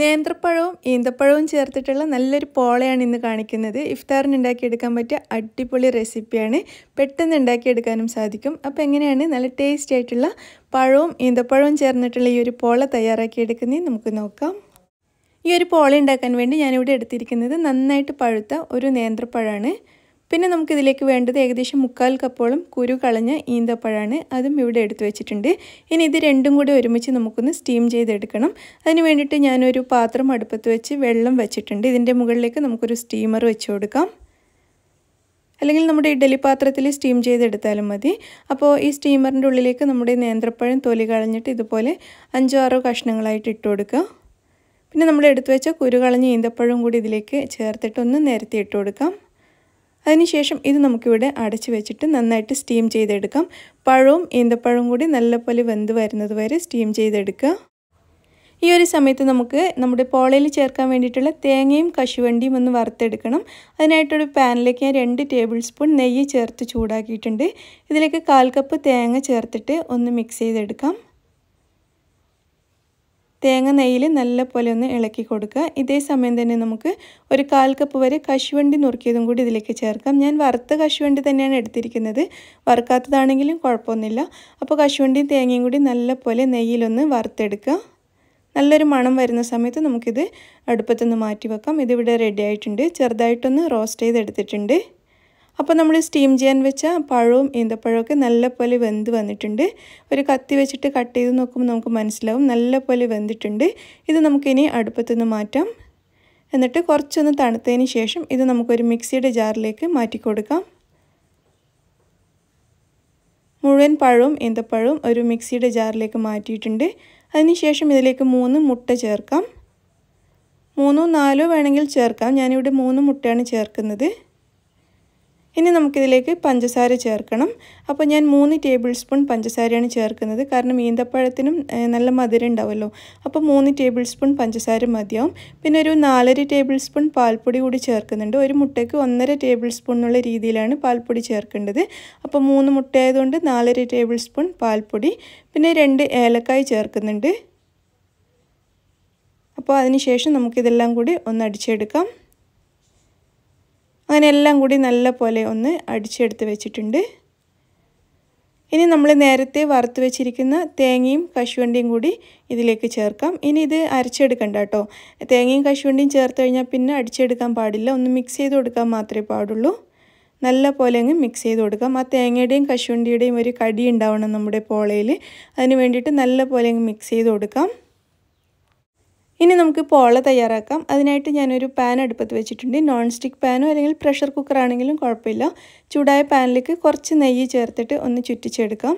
നേന്ത്രപ്പഴവും ഈന്തപ്പഴവും ചേർത്തിട്ടുള്ള നല്ലൊരു പോളയാണ് ഇന്ന് കാണിക്കുന്നത് ഇഫ്താറിന് ഉണ്ടാക്കിയെടുക്കാൻ പറ്റിയ അടിപൊളി റെസിപ്പിയാണ് പെട്ടെന്ന് ഉണ്ടാക്കിയെടുക്കാനും സാധിക്കും അപ്പോൾ എങ്ങനെയാണ് നല്ല ടേസ്റ്റി ആയിട്ടുള്ള പഴവും ഈന്തപ്പഴവും ചേർന്നിട്ടുള്ള ഈ ഒരു പോള തയ്യാറാക്കിയെടുക്കുന്നത് നമുക്ക് നോക്കാം ഈ ഒരു പോള ഉണ്ടാക്കാൻ വേണ്ടി ഞാനിവിടെ എടുത്തിരിക്കുന്നത് നന്നായിട്ട് പഴുത്ത ഒരു നേന്ത്രപ്പഴമാണ് പിന്നെ നമുക്കിതിലേക്ക് വേണ്ടത് ഏകദേശം മുക്കാൽ കപ്പോളം കുരു കളഞ്ഞ ഈന്തപ്പഴമാണ് അതും ഇവിടെ എടുത്തു വെച്ചിട്ടുണ്ട് ഇനി ഇത് രണ്ടും കൂടി ഒരുമിച്ച് നമുക്കൊന്ന് സ്റ്റീം ചെയ്തെടുക്കണം അതിന് വേണ്ടിയിട്ട് ഞാനൊരു പാത്രം അടുപ്പത്ത് വെച്ച് വെള്ളം വെച്ചിട്ടുണ്ട് ഇതിൻ്റെ മുകളിലേക്ക് നമുക്കൊരു സ്റ്റീമർ വെച്ച് കൊടുക്കാം അല്ലെങ്കിൽ നമ്മുടെ ഇഡ്ഡലി പാത്രത്തിൽ സ്റ്റീം ചെയ്തെടുത്താലും മതി അപ്പോൾ ഈ സ്റ്റീമറിൻ്റെ ഉള്ളിലേക്ക് നമ്മുടെ നേന്ത്രപ്പഴം തൊലി കളഞ്ഞിട്ട് ഇതുപോലെ അഞ്ചോ ആറോ കഷ്ണങ്ങളായിട്ട് ഇട്ട് കൊടുക്കുക പിന്നെ നമ്മൾ എടുത്തു വെച്ച കുരു കളഞ്ഞ ഈന്തപ്പഴവും കൂടി ഇതിലേക്ക് ചേർത്തിട്ടൊന്ന് നേരത്തെ ഇട്ട് കൊടുക്കാം അതിനുശേഷം ഇത് നമുക്കിവിടെ അടച്ചു വെച്ചിട്ട് നന്നായിട്ട് സ്റ്റീം ചെയ്തെടുക്കാം പഴവും ഈന്തപ്പഴവും കൂടി നല്ലപോലെ വെന്ത് വരുന്നത് വരെ സ്റ്റീം ചെയ്തെടുക്കുക ഈ ഒരു സമയത്ത് നമുക്ക് നമ്മുടെ പോളയിൽ ചേർക്കാൻ വേണ്ടിയിട്ടുള്ള തേങ്ങയും കശുവണ്ടിയും ഒന്ന് വറുത്തെടുക്കണം അതിനായിട്ടൊരു പാനിലേക്ക് ഞാൻ രണ്ട് ടേബിൾ സ്പൂൺ നെയ്യ് ചേർത്ത് ചൂടാക്കിയിട്ടുണ്ട് ഇതിലേക്ക് കാൽ കപ്പ് തേങ്ങ ചേർത്തിട്ട് ഒന്ന് മിക്സ് ചെയ്തെടുക്കാം തേങ്ങ നെയ്യിൽ നല്ലപോലെ ഒന്ന് ഇളക്കി കൊടുക്കുക ഇതേ സമയം തന്നെ നമുക്ക് ഒരു കാൽ കപ്പ് വരെ കശുവണ്ടി നുറുക്കിയതും കൂടി ഇതിലേക്ക് ചേർക്കാം ഞാൻ വറുത്ത കശുവണ്ടി തന്നെയാണ് എടുത്തിരിക്കുന്നത് വറുക്കാത്തതാണെങ്കിലും കുഴപ്പമൊന്നുമില്ല അപ്പോൾ കശുവണ്ടിയും തേങ്ങയും കൂടി നല്ലപോലെ നെയ്യിലൊന്ന് വറുത്തെടുക്കുക നല്ലൊരു മണം വരുന്ന സമയത്ത് നമുക്കിത് അടുപ്പത്തുനിന്ന് മാറ്റി വെക്കാം ഇതിവിടെ റെഡി ആയിട്ടുണ്ട് ചെറുതായിട്ടൊന്ന് റോസ്റ്റ് ചെയ്തെടുത്തിട്ടുണ്ട് അപ്പോൾ നമ്മൾ സ്റ്റീം ചെയ്യാൻ വെച്ച പഴവും ഈന്തപ്പഴമൊക്കെ നല്ലപോലെ വെന്ത് വന്നിട്ടുണ്ട് ഒരു കത്തി വെച്ചിട്ട് കട്ട് ചെയ്ത് നോക്കുമ്പോൾ നമുക്ക് മനസ്സിലാവും നല്ലപോലെ വെന്തിട്ടുണ്ട് ഇത് നമുക്കിനി അടുപ്പത്തുനിന്ന് മാറ്റാം എന്നിട്ട് കുറച്ചൊന്ന് തണുത്തതിന് ശേഷം ഇത് നമുക്കൊരു മിക്സിയുടെ ജാറിലേക്ക് മാറ്റി കൊടുക്കാം മുഴുവൻ പഴവും ഈന്തപ്പഴവും ഒരു മിക്സിയുടെ ജാറിലേക്ക് മാറ്റിയിട്ടുണ്ട് അതിനുശേഷം ഇതിലേക്ക് മൂന്ന് മുട്ട ചേർക്കാം മൂന്നോ നാലോ വേണമെങ്കിൽ ചേർക്കാം ഞാനിവിടെ മൂന്ന് മുട്ടയാണ് ചേർക്കുന്നത് ഇനി നമുക്കിതിലേക്ക് പഞ്ചസാര ചേർക്കണം അപ്പോൾ ഞാൻ മൂന്ന് ടേബിൾ സ്പൂൺ പഞ്ചസാരയാണ് ചേർക്കുന്നത് കാരണം ഈന്തപ്പഴത്തിനും നല്ല മധുരം ഉണ്ടാവുമല്ലോ അപ്പോൾ മൂന്ന് ടേബിൾ സ്പൂൺ പഞ്ചസാര മതിയാവും പിന്നെ ഒരു നാലര ടേബിൾ സ്പൂൺ പാൽപ്പൊടി കൂടി ചേർക്കുന്നുണ്ട് ഒരു മുട്ടയ്ക്ക് ഒന്നര ടേബിൾ സ്പൂൺ എന്നുള്ള രീതിയിലാണ് പാൽപ്പൊടി ചേർക്കേണ്ടത് അപ്പോൾ മൂന്ന് മുട്ടയായതുകൊണ്ട് നാലര ടേബിൾ സ്പൂൺ പാൽപ്പൊടി പിന്നെ രണ്ട് ഏലക്കായ ചേർക്കുന്നുണ്ട് അപ്പോൾ അതിനുശേഷം നമുക്കിതെല്ലാം കൂടി ഒന്ന് അടിച്ചെടുക്കാം അങ്ങനെ എല്ലാം കൂടി നല്ല പോലെ ഒന്ന് അടിച്ചെടുത്ത് വെച്ചിട്ടുണ്ട് ഇനി നമ്മൾ നേരത്തെ വറുത്ത് വെച്ചിരിക്കുന്ന തേങ്ങയും കശുവണ്ടിയും കൂടി ഇതിലേക്ക് ചേർക്കാം ഇനി ഇത് അരച്ചെടുക്കണ്ട കേട്ടോ തേങ്ങയും കശുവണ്ടിയും ചേർത്ത് കഴിഞ്ഞാൽ പിന്നെ അടിച്ചെടുക്കാൻ പാടില്ല ഒന്ന് മിക്സ് ചെയ്ത് കൊടുക്കാൻ മാത്രമേ പാടുള്ളൂ നല്ല പോലെ അങ്ങ് മിക്സ് ചെയ്ത് കൊടുക്കാം ആ തേങ്ങയുടെയും കശുവണ്ടിയുടെയും ഒരു കടി ഉണ്ടാവണം നമ്മുടെ പോളയിൽ അതിന് വേണ്ടിയിട്ട് നല്ല പോലെ അങ്ങ് മിക്സ് ചെയ്ത് കൊടുക്കാം ഇനി നമുക്ക് പോള തയ്യാറാക്കാം അതിനായിട്ട് ഞാനൊരു പാൻ അടുപ്പത്ത് വെച്ചിട്ടുണ്ട് നോൺ സ്റ്റിക്ക് പാനോ അല്ലെങ്കിൽ പ്രഷർ കുക്കർ ആണെങ്കിലും കുഴപ്പമില്ല ചൂടായ പാനിലേക്ക് കുറച്ച് നെയ്യ് ചേർത്തിട്ട് ഒന്ന് ചുറ്റിച്ചെടുക്കാം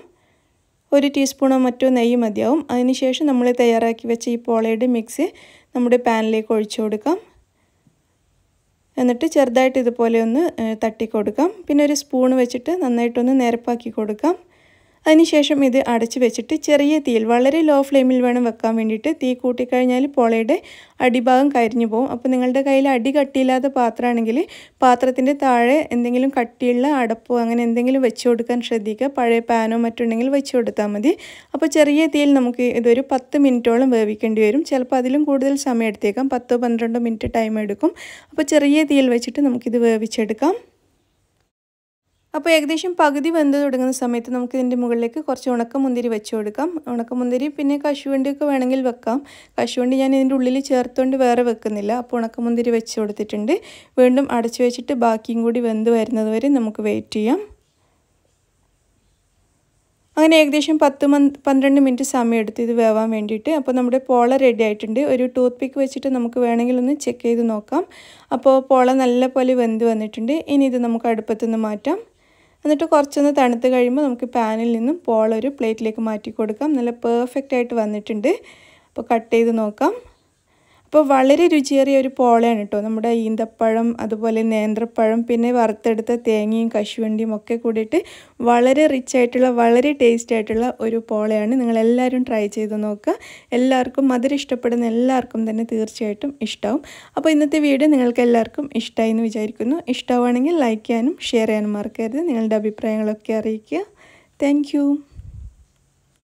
ഒരു ടീസ്പൂണോ മറ്റോ നെയ്യ് മതിയാവും അതിനുശേഷം നമ്മൾ തയ്യാറാക്കി വെച്ച ഈ പോളയുടെ മിക്സ് നമ്മുടെ പാനിലേക്ക് ഒഴിച്ചു കൊടുക്കാം എന്നിട്ട് ചെറുതായിട്ട് ഇതുപോലെ ഒന്ന് തട്ടി കൊടുക്കാം പിന്നെ ഒരു സ്പൂൺ വെച്ചിട്ട് നന്നായിട്ടൊന്ന് നിരപ്പാക്കി കൊടുക്കാം അതിനുശേഷം ഇത് അടച്ചു വെച്ചിട്ട് ചെറിയ തീയിൽ വളരെ ലോ ഫ്ലെയിമിൽ വേണം വെക്കാൻ വേണ്ടിയിട്ട് തീ കൂട്ടിക്കഴിഞ്ഞാൽ പോളയുടെ അടിഭാഗം കരിഞ്ഞു പോകും അപ്പോൾ നിങ്ങളുടെ കയ്യിൽ അടി കട്ടിയില്ലാത്ത പാത്രമാണെങ്കിൽ പാത്രത്തിൻ്റെ താഴെ എന്തെങ്കിലും കട്ടിയുള്ള അടപ്പോ അങ്ങനെ എന്തെങ്കിലും വെച്ച് കൊടുക്കാൻ ശ്രദ്ധിക്കുക പഴയ പാനോ മറ്റുണ്ടെങ്കിൽ വെച്ച് കൊടുത്താൽ മതി അപ്പോൾ ചെറിയ തീയിൽ നമുക്ക് ഇതൊരു പത്ത് മിനിറ്റോളം വേവിക്കേണ്ടി വരും ചിലപ്പോൾ അതിലും കൂടുതൽ സമയം എടുത്തേക്കാം പത്തോ പന്ത്രണ്ടോ മിനിറ്റ് ടൈം എടുക്കും അപ്പോൾ ചെറിയ തീയിൽ വെച്ചിട്ട് നമുക്കിത് വേവിച്ചെടുക്കാം അപ്പോൾ ഏകദേശം പകുതി വെന്ത് തുടങ്ങുന്ന സമയത്ത് നമുക്ക് ഇതിൻ്റെ മുകളിലേക്ക് കുറച്ച് ഉണക്കമുന്തിരി വെച്ച് കൊടുക്കാം ഉണക്കമുന്തിരി പിന്നെ കശുവണ്ടിയൊക്കെ വേണമെങ്കിൽ വെക്കാം കശുവണ്ടി ഞാൻ ഇതിൻ്റെ ഉള്ളിൽ ചേർത്തുകൊണ്ട് വേറെ വെക്കുന്നില്ല അപ്പോൾ ഉണക്കമുന്തിരി വെച്ച് കൊടുത്തിട്ടുണ്ട് വീണ്ടും അടച്ചു വെച്ചിട്ട് ബാക്കിയും കൂടി വെന്ത് വരുന്നത് വരെ നമുക്ക് വെയിറ്റ് ചെയ്യാം അങ്ങനെ ഏകദേശം പത്ത് മന് പന്ത്രണ്ട് മിനിറ്റ് സമയം എടുത്ത് ഇത് വേവാൻ വേണ്ടിയിട്ട് അപ്പോൾ നമ്മുടെ പോള റെഡി ആയിട്ടുണ്ട് ഒരു ടൂത്ത് പിക്ക് വെച്ചിട്ട് നമുക്ക് വേണമെങ്കിൽ ഒന്ന് ചെക്ക് ചെയ്ത് നോക്കാം അപ്പോൾ പോള നല്ല പോലെ വെന്ത് വന്നിട്ടുണ്ട് ഇനി ഇത് നമുക്ക് അടുപ്പത്തുനിന്ന് മാറ്റാം എന്നിട്ട് കുറച്ചൊന്ന് തണുത്ത് കഴിയുമ്പോൾ നമുക്ക് പാനിൽ നിന്നും പോളൊരു പ്ലേറ്റിലേക്ക് മാറ്റി കൊടുക്കാം നല്ല പെർഫെക്റ്റ് ആയിട്ട് വന്നിട്ടുണ്ട് അപ്പോൾ കട്ട് ചെയ്ത് നോക്കാം ഇപ്പോൾ വളരെ രുചിയേറിയ ഒരു പോളയാണ് കേട്ടോ നമ്മുടെ ഈന്തപ്പഴം അതുപോലെ നേന്ത്രപ്പഴം പിന്നെ വറുത്തെടുത്ത തേങ്ങയും കശുവണ്ടിയും ഒക്കെ കൂടിയിട്ട് വളരെ റിച്ച് ആയിട്ടുള്ള വളരെ ടേസ്റ്റി ആയിട്ടുള്ള ഒരു പോളയാണ് നിങ്ങളെല്ലാവരും ട്രൈ ചെയ്ത് നോക്കുക എല്ലാവർക്കും മധുരം ഇഷ്ടപ്പെടുന്ന എല്ലാവർക്കും തന്നെ തീർച്ചയായിട്ടും ഇഷ്ടമാവും അപ്പോൾ ഇന്നത്തെ വീഡിയോ നിങ്ങൾക്ക് എല്ലാവർക്കും ഇഷ്ടമായി എന്ന് വിചാരിക്കുന്നു ഇഷ്ടമാണെങ്കിൽ ലൈക്ക് ചെയ്യാനും ഷെയർ ചെയ്യാനും മറക്കരുത് നിങ്ങളുടെ അഭിപ്രായങ്ങളൊക്കെ അറിയിക്കുക താങ്ക്